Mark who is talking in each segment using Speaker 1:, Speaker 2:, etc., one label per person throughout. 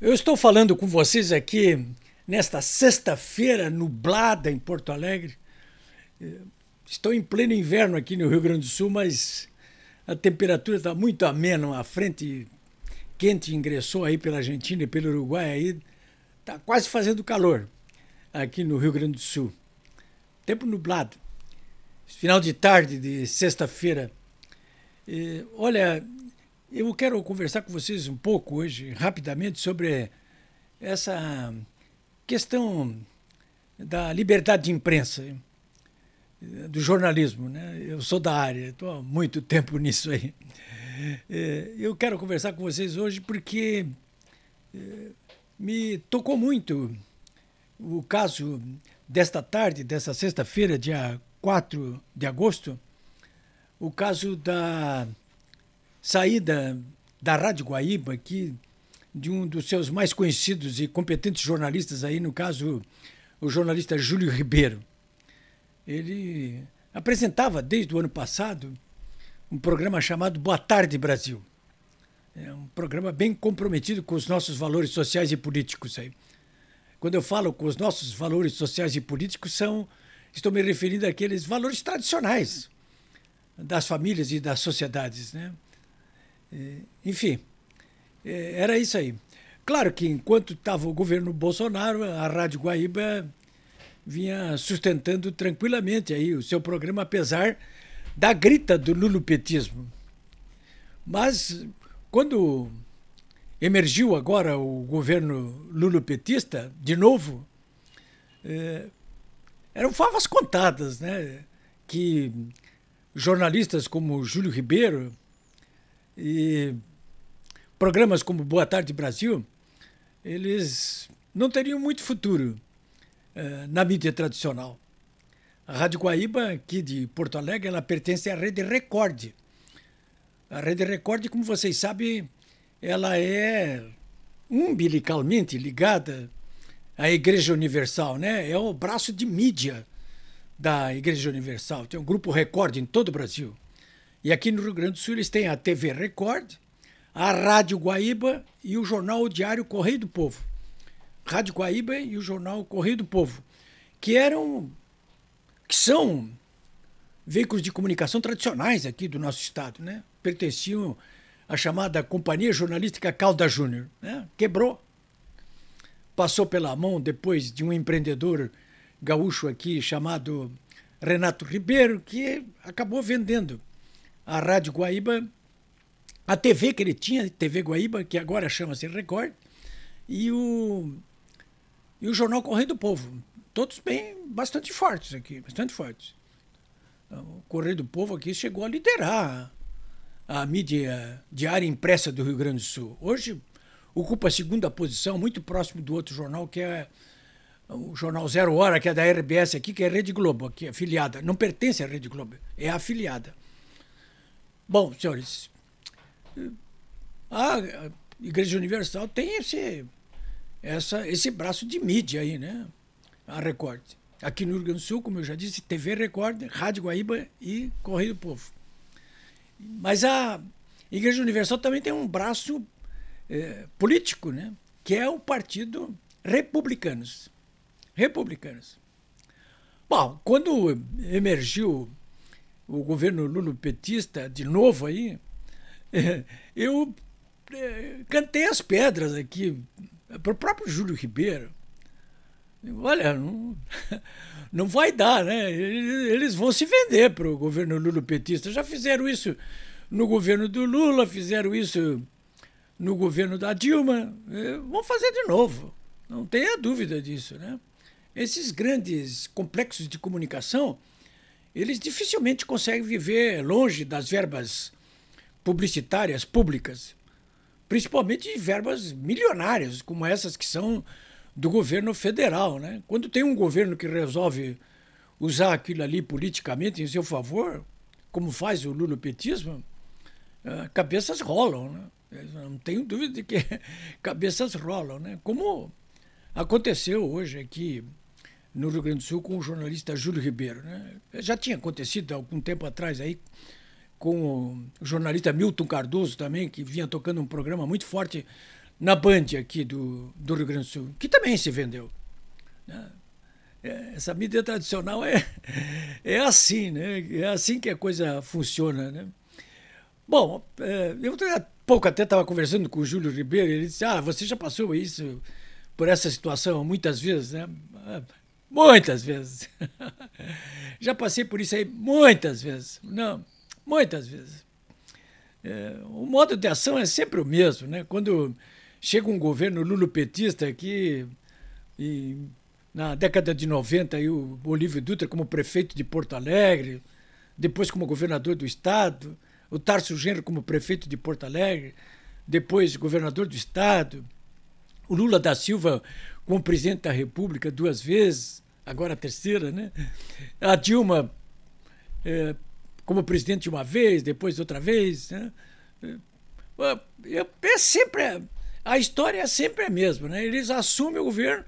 Speaker 1: Eu estou falando com vocês aqui nesta sexta-feira nublada em Porto Alegre. Eh, estou em pleno inverno aqui no Rio Grande do Sul, mas a temperatura está muito amena. A frente quente ingressou aí pela Argentina e pelo Uruguai aí. Está quase fazendo calor aqui no Rio Grande do Sul. Tempo nublado. Final de tarde de sexta-feira. Eh, olha, eu quero conversar com vocês um pouco hoje, rapidamente, sobre essa questão da liberdade de imprensa, do jornalismo. Né? Eu sou da área, estou há muito tempo nisso aí. É, eu quero conversar com vocês hoje porque é, me tocou muito o caso desta tarde, desta sexta-feira, dia 4 de agosto, o caso da saída da, Rádio Guaíba, que, de um dos seus mais conhecidos e competentes jornalistas, aí no caso, o jornalista Júlio Ribeiro. Ele apresentava, desde o ano passado, um programa chamado Boa Tarde Brasil. É um programa bem comprometido com os nossos valores sociais e políticos. Aí. Quando eu falo com os nossos valores sociais e políticos, são, estou me referindo àqueles valores tradicionais das famílias e das sociedades. Né? É, enfim, é, era isso aí. Claro que enquanto estava o governo Bolsonaro, a Rádio Guaíba vinha sustentando tranquilamente aí o seu programa, apesar da grita do lulupetismo. Mas quando emergiu agora o governo lulupetista, de novo, é, eram favas contadas, né? Que jornalistas como Júlio Ribeiro e programas como Boa Tarde Brasil, eles não teriam muito futuro eh, na mídia tradicional. A Rádio Guaíba, aqui de Porto Alegre, ela pertence à Rede Record. A Rede Record, como vocês sabem, ela é umbilicalmente ligada à Igreja Universal, né? É o braço de mídia da Igreja Universal. Tem um grupo Record em todo o Brasil. E aqui no Rio Grande do Sul eles têm a TV Record, a Rádio Guaíba e o jornal diário Correio do Povo. Rádio Guaíba e o jornal Correio do Povo, que eram que são veículos de comunicação tradicionais aqui do nosso estado, né? Pertenciam à chamada Companhia Jornalística Calda Júnior, né? Quebrou. Passou pela mão depois de um empreendedor gaúcho aqui chamado Renato Ribeiro, que acabou vendendo a Rádio Guaíba, a TV que ele tinha, TV Guaíba, que agora chama-se Record, e o, e o jornal Correio do Povo. Todos bem, bastante fortes aqui, bastante fortes. Então, o Correio do Povo aqui chegou a liderar a mídia diária impressa do Rio Grande do Sul. Hoje ocupa a segunda posição, muito próximo do outro jornal, que é o jornal Zero Hora, que é da RBS aqui, que é Rede Globo, aqui é afiliada. Não pertence à Rede Globo, é afiliada. Bom, senhores, a Igreja Universal tem esse, essa, esse braço de mídia aí, né? A Record. Aqui no Rio Grande do Sul, como eu já disse, TV Record, Rádio Guaíba e Correio do Povo. Mas a Igreja Universal também tem um braço é, político, né? Que é o Partido Republicanos. Republicanos. Bom, quando emergiu o governo Lula petista de novo aí, eu eh, cantei as pedras aqui para o próprio Júlio Ribeiro. Olha, não, não vai dar, né? Eles vão se vender para o governo petista Já fizeram isso no governo do Lula, fizeram isso no governo da Dilma. Eh, vão fazer de novo, não tenha dúvida disso, né? Esses grandes complexos de comunicação eles dificilmente conseguem viver longe das verbas publicitárias públicas, principalmente verbas milionárias, como essas que são do governo federal. Né? Quando tem um governo que resolve usar aquilo ali politicamente em seu favor, como faz o lulopetismo, ah, cabeças rolam. Né? Não tenho dúvida de que cabeças rolam. Né? Como aconteceu hoje aqui no Rio Grande do Sul com o jornalista Júlio Ribeiro. Né? Já tinha acontecido algum tempo atrás aí com o jornalista Milton Cardoso também, que vinha tocando um programa muito forte na Band aqui do, do Rio Grande do Sul, que também se vendeu. Né? É, essa mídia tradicional é, é assim, né? É assim que a coisa funciona, né? Bom, é, eu há pouco até estava conversando com o Júlio Ribeiro, ele disse, ah, você já passou isso por essa situação muitas vezes, né? Muitas vezes. Já passei por isso aí muitas vezes. Não, muitas vezes. É, o modo de ação é sempre o mesmo, né? Quando chega um governo lulopetista que e, na década de 90 aí, o Olívio Dutra como prefeito de Porto Alegre, depois como governador do estado, o Tarso Genro como prefeito de Porto Alegre, depois governador do estado, o Lula da Silva como presidente da República duas vezes, agora a terceira, né? A Dilma é, como presidente uma vez, depois outra vez, né? eu é, é, é, é sempre a história é sempre a mesma, né? Eles assumem o governo,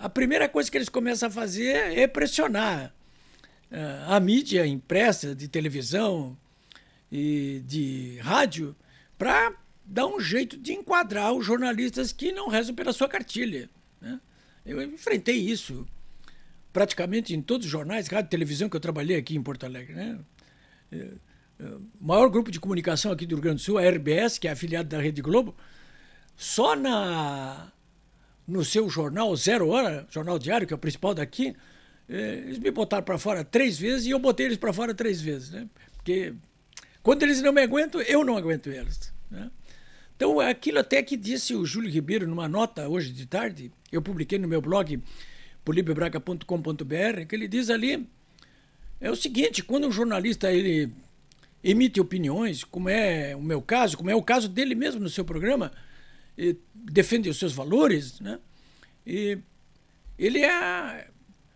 Speaker 1: a primeira coisa que eles começam a fazer é pressionar a mídia impressa, de televisão e de rádio, para dá um jeito de enquadrar os jornalistas que não rezam pela sua cartilha. Né? Eu enfrentei isso praticamente em todos os jornais, rádio e televisão que eu trabalhei aqui em Porto Alegre. Né? É, é, o maior grupo de comunicação aqui do Rio Grande do Sul, é a RBS, que é afiliado da Rede Globo, só na no seu jornal Zero Hora, jornal diário, que é o principal daqui, eles me botaram para fora três vezes e eu botei eles para fora três vezes. Né? Porque quando eles não me aguentam, eu não aguento eles. Né? Então, é aquilo até que disse o Júlio Ribeiro numa nota hoje de tarde, eu publiquei no meu blog polibebraga.com.br, que ele diz ali é o seguinte, quando um jornalista ele emite opiniões, como é o meu caso, como é o caso dele mesmo no seu programa, defende os seus valores, né? E ele é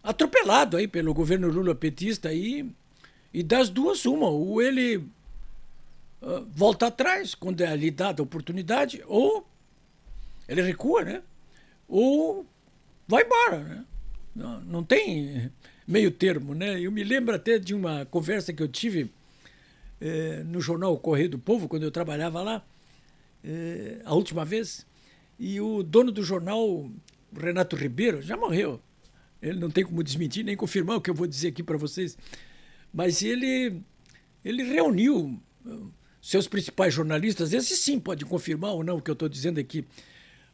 Speaker 1: atropelado aí pelo governo Lula petista e, e das duas uma, ou ele ah, volta atrás quando é lhe dada a oportunidade, ou ele recua, né? Ou vai embora, né? Não, não tem meio termo, né? Eu me lembro até de uma conversa que eu tive eh, no jornal Correio do Povo, quando eu trabalhava lá, eh, a última vez, e o dono do jornal, Renato Ribeiro, já morreu. Ele não tem como desmentir nem confirmar o que eu vou dizer aqui para vocês, mas ele, ele reuniu seus principais jornalistas, esses sim podem confirmar ou não o que eu estou dizendo aqui,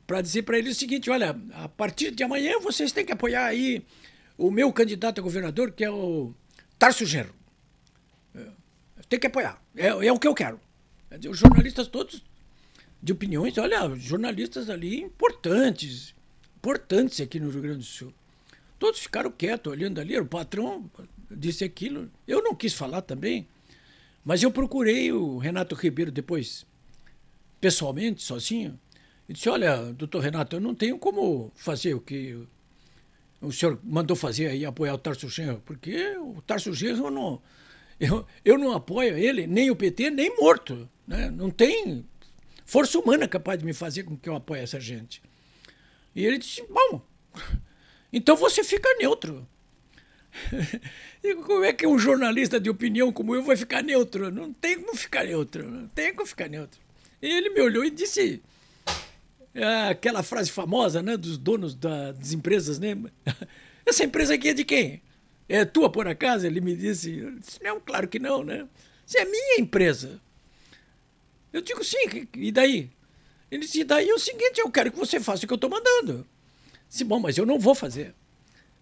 Speaker 1: para dizer para eles o seguinte: olha, a partir de amanhã vocês têm que apoiar aí o meu candidato a governador, que é o Tarso Genro. É, tem que apoiar. É, é o que eu quero. Os jornalistas todos de opiniões, olha, jornalistas ali importantes, importantes aqui no Rio Grande do Sul. Todos ficaram quietos olhando ali, o patrão disse aquilo. Eu não quis falar também. Mas eu procurei o Renato Ribeiro depois, pessoalmente, sozinho, e disse: Olha, doutor Renato, eu não tenho como fazer o que o senhor mandou fazer aí, apoiar o Tarso Genro, porque o Tarso Genro não. Eu, eu não apoio ele, nem o PT, nem morto. Né? Não tem força humana capaz de me fazer com que eu apoie essa gente. E ele disse: Bom, então você fica neutro. E como é que um jornalista de opinião como eu vai ficar neutro? Não tem como ficar neutro, não tem como ficar neutro. E ele me olhou e disse é aquela frase famosa, né, dos donos da, das empresas, né? Essa empresa aqui é de quem? É tua por acaso? Ele me disse, disse não, claro que não, né? Isso é minha empresa. Eu digo sim, e daí? Ele disse, e daí é o seguinte, eu quero que você faça o que eu estou mandando. Disse, bom, mas eu não vou fazer.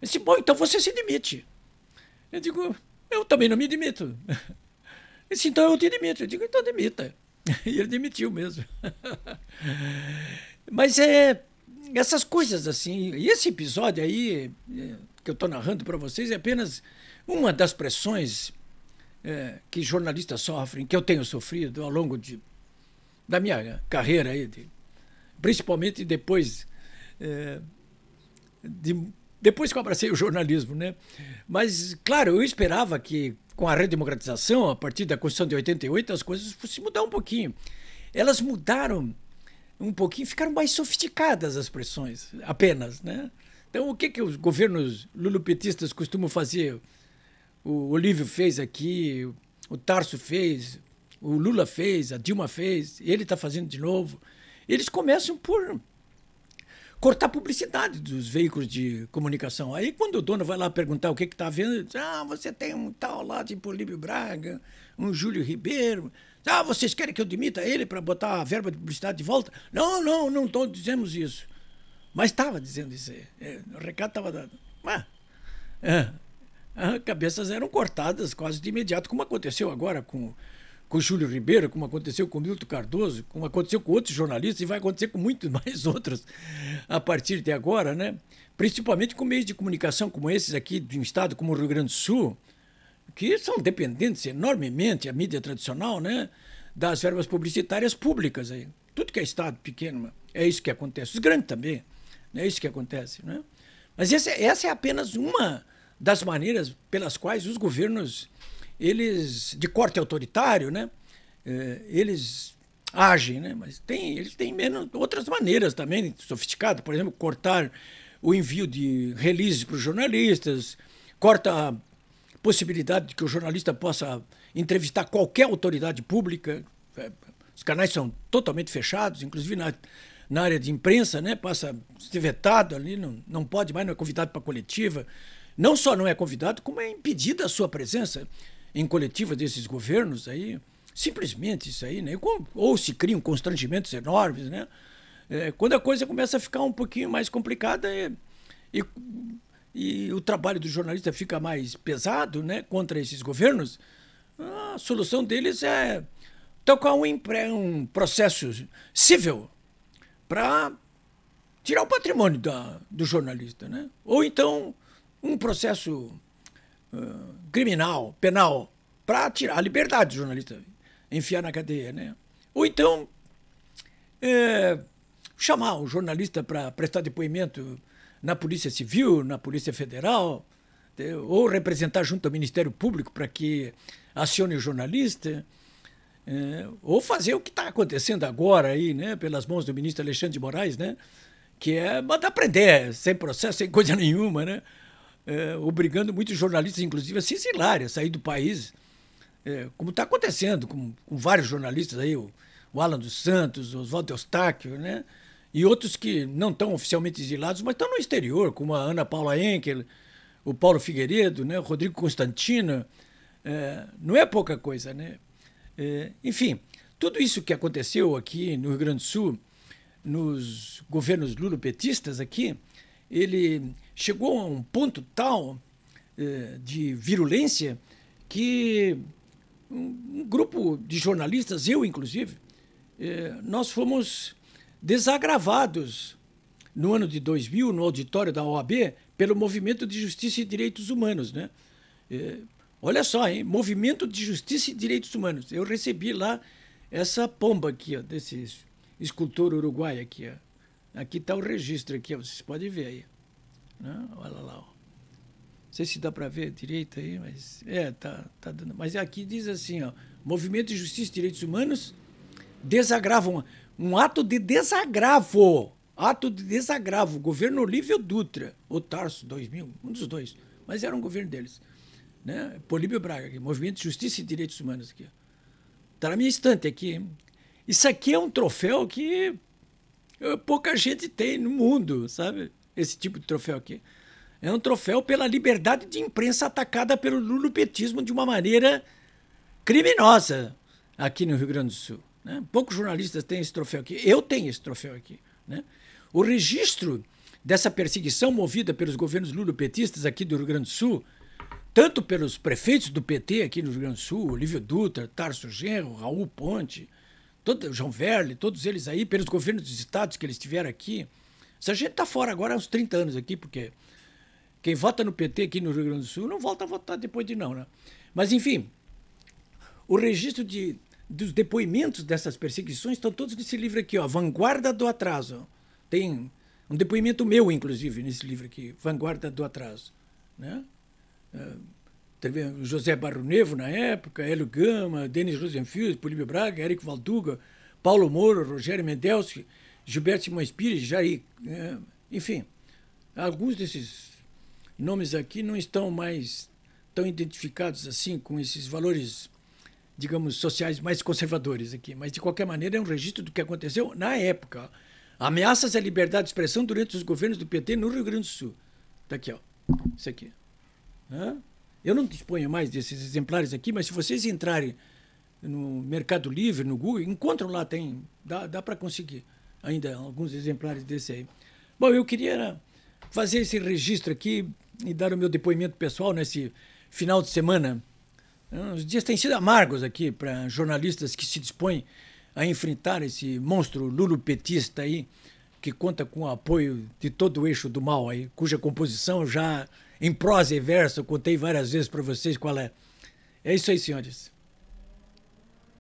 Speaker 1: Ele disse, bom, então você se demite. Eu digo, eu também não me demito. Ele disse, então eu te demito. Eu digo, então demita. E ele demitiu mesmo. Mas é essas coisas assim. E esse episódio aí é, que eu estou narrando para vocês é apenas uma das pressões é, que jornalistas sofrem, que eu tenho sofrido ao longo de, da minha carreira aí, de, principalmente depois é, de depois que eu abracei o jornalismo, né? Mas, claro, eu esperava que com a redemocratização, a partir da Constituição de 88, as coisas fossem mudar um pouquinho. Elas mudaram um pouquinho, ficaram mais sofisticadas as pressões, apenas, né? Então, o que, que os governos lulupetistas costumam fazer? O Olívio fez aqui, o Tarso fez, o Lula fez, a Dilma fez, ele está fazendo de novo. Eles começam por cortar publicidade dos veículos de comunicação. Aí, quando o dono vai lá perguntar o que está vendo, diz, ah, você tem um tal lá de Políbio Braga, um Júlio Ribeiro. Ah, vocês querem que eu demita ele para botar a verba de publicidade de volta? Não, não, não tô, dizemos isso. Mas estava dizendo isso aí. É, o recado estava dado. Mas, é, cabeças eram cortadas quase de imediato, como aconteceu agora com com Júlio Ribeiro, como aconteceu com Milton Cardoso, como aconteceu com outros jornalistas e vai acontecer com muitos mais outros a partir de agora, né? Principalmente com meios de comunicação como esses aqui de um estado como o Rio Grande do Sul, que são dependentes enormemente a mídia tradicional, né, das verbas publicitárias públicas aí. Tudo que é estado pequeno, é isso que acontece. Os grandes também, né, é isso que acontece, né? Mas essa, essa é apenas uma das maneiras pelas quais os governos eles de corte autoritário, né? Eh, eles agem, né? Mas tem, eles têm menos outras maneiras também sofisticadas, por exemplo, cortar o envio de releases para os jornalistas, corta a possibilidade de que o jornalista possa entrevistar qualquer autoridade pública. É, os canais são totalmente fechados, inclusive na, na área de imprensa, né? Passa ser vetado ali, não, não pode mais, não é convidado para coletiva. Não só não é convidado, como é impedida a sua presença em coletivas desses governos aí, simplesmente isso aí, né? Ou se criam constrangimentos enormes, né? É, quando a coisa começa a ficar um pouquinho mais complicada e, é, e, e, o trabalho do jornalista fica mais pesado, né? Contra esses governos, a solução deles é tocar um, um processo civil para tirar o patrimônio da, do jornalista, né? Ou então um processo criminal, penal, para tirar a liberdade do jornalista, enfiar na cadeia. Né? Ou então, é, chamar o jornalista para prestar depoimento na Polícia Civil, na Polícia Federal, né? ou representar junto ao Ministério Público para que acione o jornalista, é, ou fazer o que está acontecendo agora aí, né, pelas mãos do ministro Alexandre de Moraes, né, que é mandar prender sem processo, sem coisa nenhuma, né, é, obrigando muitos jornalistas, inclusive, a se exilarem, a sair do país, é, como está acontecendo com, com, vários jornalistas aí, o, o Alan dos Santos, Oswaldo Eustáquio, né? e outros que não estão oficialmente exilados, mas estão no exterior, como a Ana Paula Enkel, o Paulo Figueiredo, né? o Rodrigo Constantino. É, não é pouca coisa, né? É, enfim, tudo isso que aconteceu aqui no Rio Grande do Sul, nos governos lulopetistas aqui, ele chegou a um ponto tal eh, de virulência que um, grupo de jornalistas, eu inclusive, eh, nós fomos desagravados no ano de 2000, no auditório da OAB, pelo Movimento de Justiça e Direitos Humanos. Né? Eh, olha só, hein? Movimento de Justiça e Direitos Humanos. Eu recebi lá essa pomba aqui, ó, desse escultor uruguaio aqui, ó. Aqui está o registro aqui, vocês podem ver aí. Né? Olha lá, ó. Não sei se dá para ver direito aí, mas é, tá, tá dando. Mas aqui diz assim, ó, Movimento de Justiça e Direitos Humanos desagravam um ato de desagravo, ato de desagravo, governo Olívio Dutra, ou Tarso 2000, um dos dois, mas era um governo deles, né? Políbio Braga, aqui, Movimento de Justiça e Direitos Humanos Está na minha estante aqui. Isso aqui é um troféu que pouca gente tem no mundo, sabe? Esse tipo de troféu aqui. É um troféu pela liberdade de imprensa atacada pelo lulupetismo de uma maneira criminosa aqui no Rio Grande do Sul. Né? Poucos jornalistas têm esse troféu aqui. Eu tenho esse troféu aqui. Né? O registro dessa perseguição movida pelos governos lulupetistas aqui do Rio Grande do Sul, tanto pelos prefeitos do PT aqui no Rio Grande do Sul, Olívio Dutra, Tarso Genro, Raul Ponte, todo, João Verle, todos eles aí, pelos governos dos estados que eles tiveram aqui. Essa gente está fora agora há uns 30 anos aqui, porque quem vota no PT aqui no Rio Grande do Sul não volta a votar depois de não, né? Mas, enfim, o registro de, dos depoimentos dessas perseguições estão todos nesse livro aqui, ó, Vanguarda do Atraso. Tem um depoimento meu, inclusive, nesse livro aqui, Vanguarda do Atraso. Né? É, Teve José Barronevo na época, Hélio Gama, Denis Rosenfield, Políbio Braga, Érico Valduga, Paulo Moro, Rogério Mendelski, Gilberto Simões Pires, Jair. É, enfim, alguns desses nomes aqui não estão mais tão identificados assim com esses valores, digamos, sociais mais conservadores aqui. Mas, de qualquer maneira, é um registro do que aconteceu na época. Ameaças à liberdade de expressão durante os governos do PT no Rio Grande do Sul. Daqui, tá ó. Isso aqui. Né? Eu não disponho mais desses exemplares aqui, mas se vocês entrarem no Mercado Livre, no Google, encontram lá, tem, dá, dá para conseguir ainda alguns exemplares desse aí. Bom, eu queria fazer esse registro aqui e dar o meu depoimento pessoal nesse final de semana. Os dias têm sido amargos aqui para jornalistas que se dispõem a enfrentar esse monstro lulupetista aí, que conta com o apoio de todo o eixo do mal aí, cuja composição já em prosa e verso, eu contei várias vezes para vocês qual é. É isso aí, senhores.